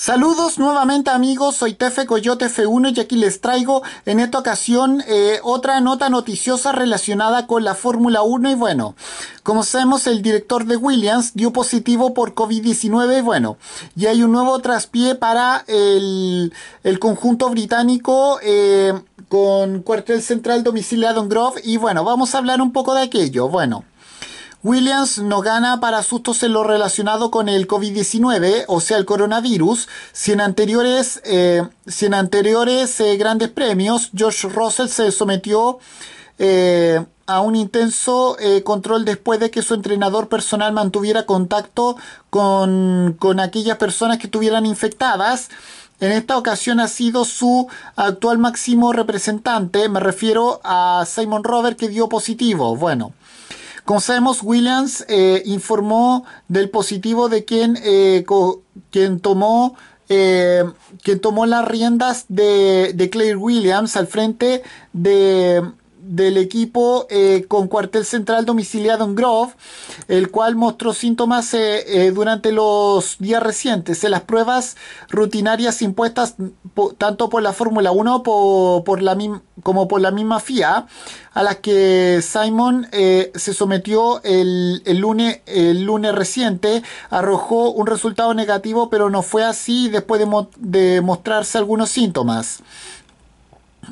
Saludos nuevamente amigos, soy Tefe Coyote F1 y aquí les traigo en esta ocasión eh, otra nota noticiosa relacionada con la Fórmula 1 y bueno, como sabemos el director de Williams dio positivo por COVID-19 y bueno, y hay un nuevo traspié para el, conjunto británico eh, con cuartel central domiciliado en Grove y bueno, vamos a hablar un poco de aquello, bueno. Williams no gana para sustos en lo relacionado con el COVID-19, o sea, el coronavirus. Si en anteriores, eh, anteriores eh, grandes premios, George Russell se sometió eh, a un intenso control después de que su entrenador personal mantuviera contacto con, con, aquellas personas que estuvieran infectadas. En esta ocasión ha sido su actual máximo representante, me refiero a Simon Robert, que dio positivo. Bueno, como sabemos, Williams eh, informó del positivo de quien, eh, quien tomó eh, tomó las riendas de, de Claire Williams al frente de, del equipo eh, con cuartel central domiciliado en Grove, el cual mostró síntomas eh, eh, durante los días recientes. En las pruebas rutinarias impuestas tanto por la Fórmula 1 como por la misma FIA, a las que Simon se sometió el, lunes, reciente, arrojó un resultado negativo, pero no fue así después de mostrarse algunos síntomas.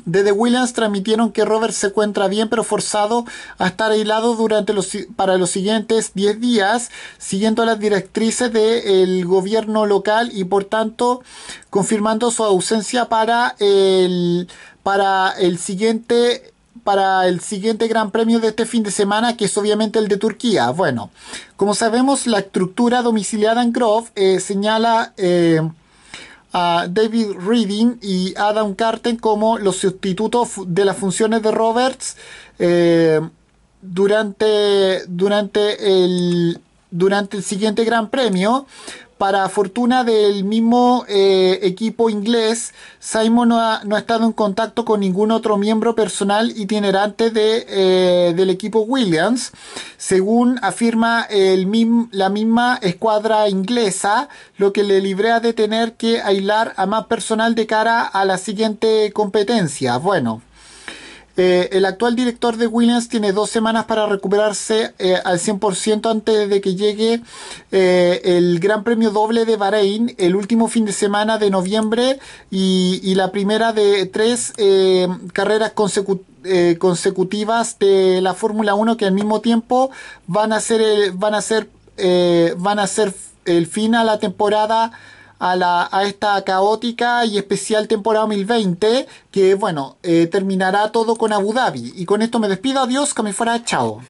Desde Williams transmitieron que Robert se encuentra bien pero forzado a estar aislado durante los, para los siguientes 10 días, siguiendo las directrices del gobierno local y por tanto confirmando su ausencia para el, para el siguiente para el siguiente Gran Premio de este fin de semana, que es obviamente el de Turquía. Bueno, como sabemos, la estructura domiciliada en Grove eh, señala eh, David Reading y Adam Carten como los sustitutos de las funciones de Roberts eh, durante, durante, el, durante el siguiente Gran Premio para fortuna del mismo eh, equipo inglés, Simon no ha, estado en contacto con ningún otro miembro personal itinerante de, eh, del equipo Williams. Según afirma el la misma escuadra inglesa, lo que le librea de tener que aislar a más personal de cara a la siguiente competencia. Bueno, eh, el actual director de Williams tiene dos semanas para recuperarse eh, al 100% antes de que llegue eh, el Gran Premio Doble de Bahrein, el último fin de semana de noviembre y, la primera de tres carreras consecutivas de la Fórmula 1 que al mismo tiempo van a ser van a ser van a ser el fin a la temporada a, la, a esta caótica y especial temporada 2020 que, bueno, eh, terminará todo con Abu Dhabi. Y con esto me despido, adiós, que me fuera, chao.